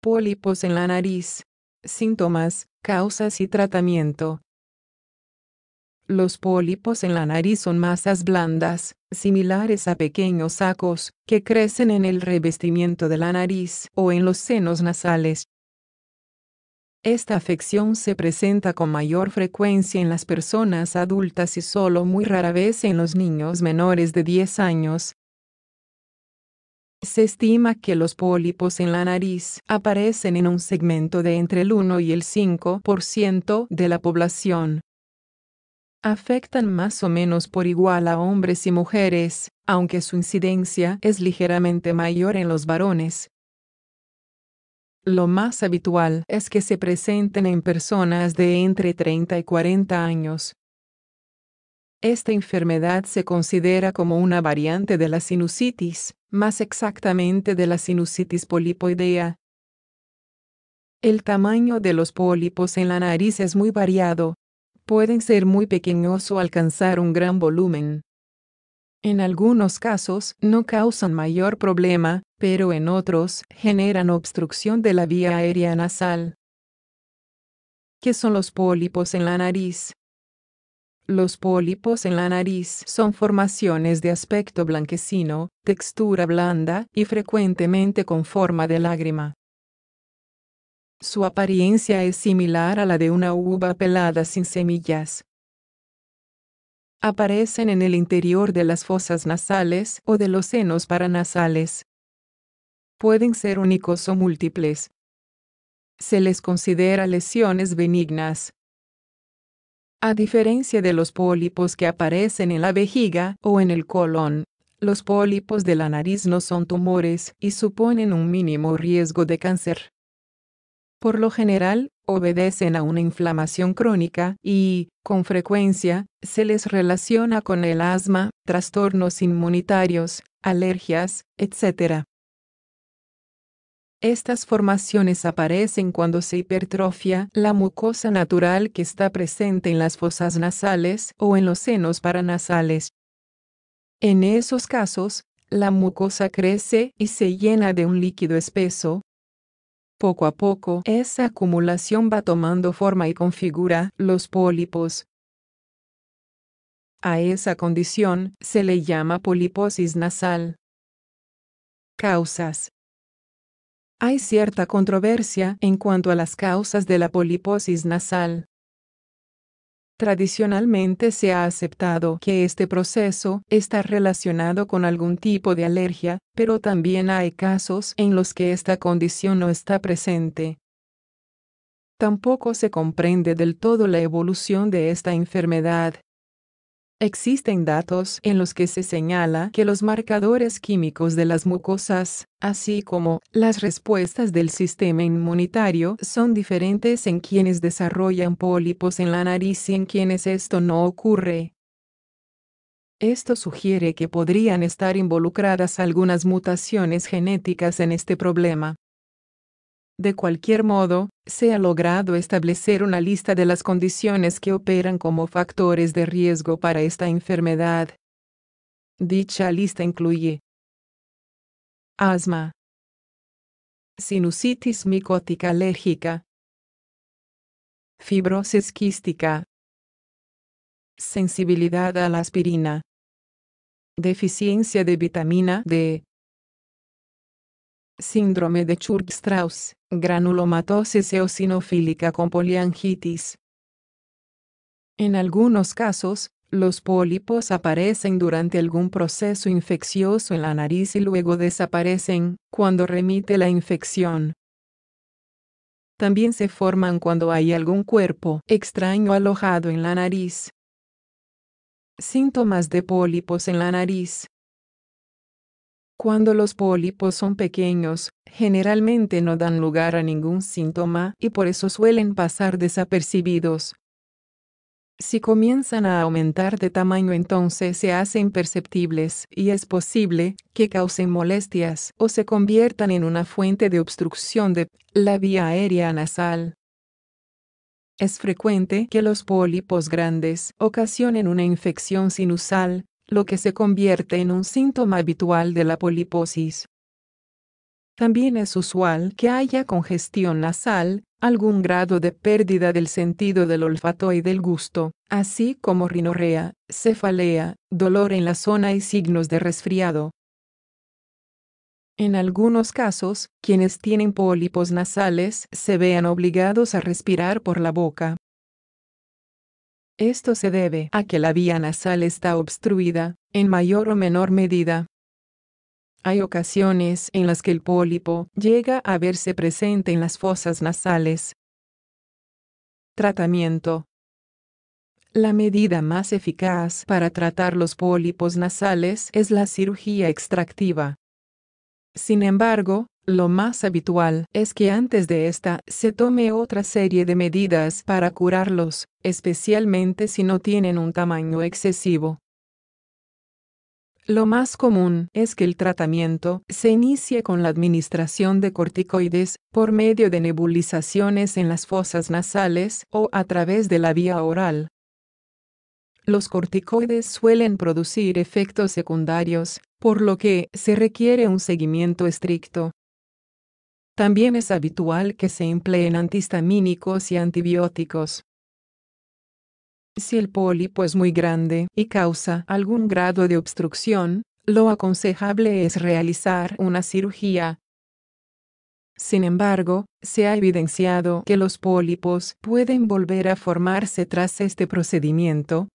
Pólipos en la nariz. Síntomas, causas y tratamiento. Los pólipos en la nariz son masas blandas, similares a pequeños sacos, que crecen en el revestimiento de la nariz o en los senos nasales. Esta afección se presenta con mayor frecuencia en las personas adultas y solo muy rara vez en los niños menores de 10 años. Se estima que los pólipos en la nariz aparecen en un segmento de entre el 1 y el 5% de la población. Afectan más o menos por igual a hombres y mujeres, aunque su incidencia es ligeramente mayor en los varones, lo más habitual es que se presenten en personas de entre 30 y 40 años. Esta enfermedad se considera como una variante de la sinusitis, más exactamente de la sinusitis polipoidea. El tamaño de los pólipos en la nariz es muy variado. Pueden ser muy pequeños o alcanzar un gran volumen. En algunos casos no causan mayor problema, pero en otros generan obstrucción de la vía aérea nasal. ¿Qué son los pólipos en la nariz? Los pólipos en la nariz son formaciones de aspecto blanquecino, textura blanda y frecuentemente con forma de lágrima. Su apariencia es similar a la de una uva pelada sin semillas, aparecen en el interior de las fosas nasales o de los senos paranasales. Pueden ser únicos o múltiples. Se les considera lesiones benignas. A diferencia de los pólipos que aparecen en la vejiga o en el colon, los pólipos de la nariz no son tumores y suponen un mínimo riesgo de cáncer por lo general, obedecen a una inflamación crónica y, con frecuencia, se les relaciona con el asma, trastornos inmunitarios, alergias, etc. Estas formaciones aparecen cuando se hipertrofia la mucosa natural que está presente en las fosas nasales o en los senos paranasales. En esos casos, la mucosa crece y se llena de un líquido espeso, poco a poco, esa acumulación va tomando forma y configura los pólipos. A esa condición se le llama poliposis nasal. Causas. Hay cierta controversia en cuanto a las causas de la poliposis nasal. Tradicionalmente se ha aceptado que este proceso está relacionado con algún tipo de alergia, pero también hay casos en los que esta condición no está presente. Tampoco se comprende del todo la evolución de esta enfermedad, Existen datos en los que se señala que los marcadores químicos de las mucosas, así como las respuestas del sistema inmunitario, son diferentes en quienes desarrollan pólipos en la nariz y en quienes esto no ocurre. Esto sugiere que podrían estar involucradas algunas mutaciones genéticas en este problema. De cualquier modo, se ha logrado establecer una lista de las condiciones que operan como factores de riesgo para esta enfermedad. Dicha lista incluye asma, sinusitis micótica alérgica, fibrosis quística, sensibilidad a la aspirina, deficiencia de vitamina D, síndrome de Churg-Strauss granulomatosis eosinofílica con poliangitis. En algunos casos, los pólipos aparecen durante algún proceso infeccioso en la nariz y luego desaparecen cuando remite la infección. También se forman cuando hay algún cuerpo extraño alojado en la nariz. Síntomas de pólipos en la nariz. Cuando los pólipos son pequeños, generalmente no dan lugar a ningún síntoma y por eso suelen pasar desapercibidos. Si comienzan a aumentar de tamaño entonces se hacen perceptibles y es posible que causen molestias o se conviertan en una fuente de obstrucción de la vía aérea nasal. Es frecuente que los pólipos grandes ocasionen una infección sinusal lo que se convierte en un síntoma habitual de la poliposis. También es usual que haya congestión nasal, algún grado de pérdida del sentido del olfato y del gusto, así como rinorrea, cefalea, dolor en la zona y signos de resfriado. En algunos casos, quienes tienen pólipos nasales se vean obligados a respirar por la boca, esto se debe a que la vía nasal está obstruida, en mayor o menor medida. Hay ocasiones en las que el pólipo llega a verse presente en las fosas nasales. Tratamiento. La medida más eficaz para tratar los pólipos nasales es la cirugía extractiva. Sin embargo, lo más habitual es que antes de esta se tome otra serie de medidas para curarlos, especialmente si no tienen un tamaño excesivo. Lo más común es que el tratamiento se inicie con la administración de corticoides por medio de nebulizaciones en las fosas nasales o a través de la vía oral. Los corticoides suelen producir efectos secundarios, por lo que se requiere un seguimiento estricto también es habitual que se empleen antihistamínicos y antibióticos. Si el pólipo es muy grande y causa algún grado de obstrucción, lo aconsejable es realizar una cirugía. Sin embargo, se ha evidenciado que los pólipos pueden volver a formarse tras este procedimiento,